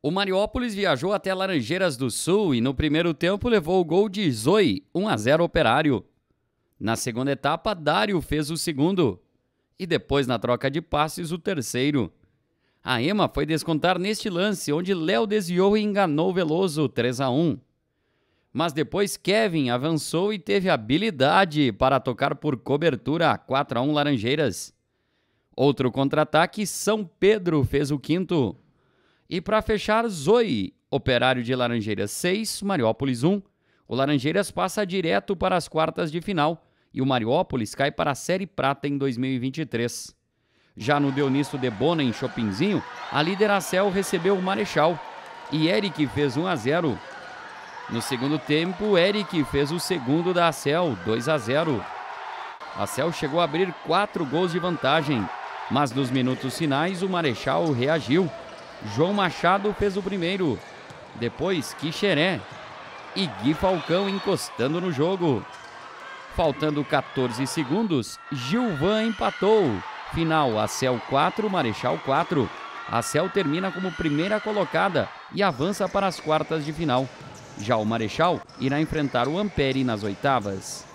O Mariópolis viajou até Laranjeiras do Sul e no primeiro tempo levou o gol de Zoe, 1 a 0 Operário. Na segunda etapa, Dário fez o segundo e depois na troca de passes o terceiro. A Ema foi descontar neste lance onde Léo desviou e enganou Veloso 3 a 1. Mas depois Kevin avançou e teve habilidade para tocar por cobertura 4 a 1 Laranjeiras. Outro contra-ataque, São Pedro fez o quinto e para fechar, Zoe, Operário de Laranjeiras 6, Mariópolis 1. O Laranjeiras passa direto para as quartas de final e o Mariópolis cai para a Série Prata em 2023. Já no Dionísio de Bona, em Chopinzinho, a líder Acel recebeu o Marechal e Eric fez 1 a 0. No segundo tempo, Eric fez o segundo da Acel, 2 a 0. A Acel chegou a abrir quatro gols de vantagem, mas nos minutos finais o Marechal reagiu João Machado fez o primeiro. Depois, Quixeré e Gui Falcão encostando no jogo. Faltando 14 segundos, Gilvan empatou. Final, Acel 4, Marechal 4. Acel termina como primeira colocada e avança para as quartas de final. Já o Marechal irá enfrentar o Ampere nas oitavas.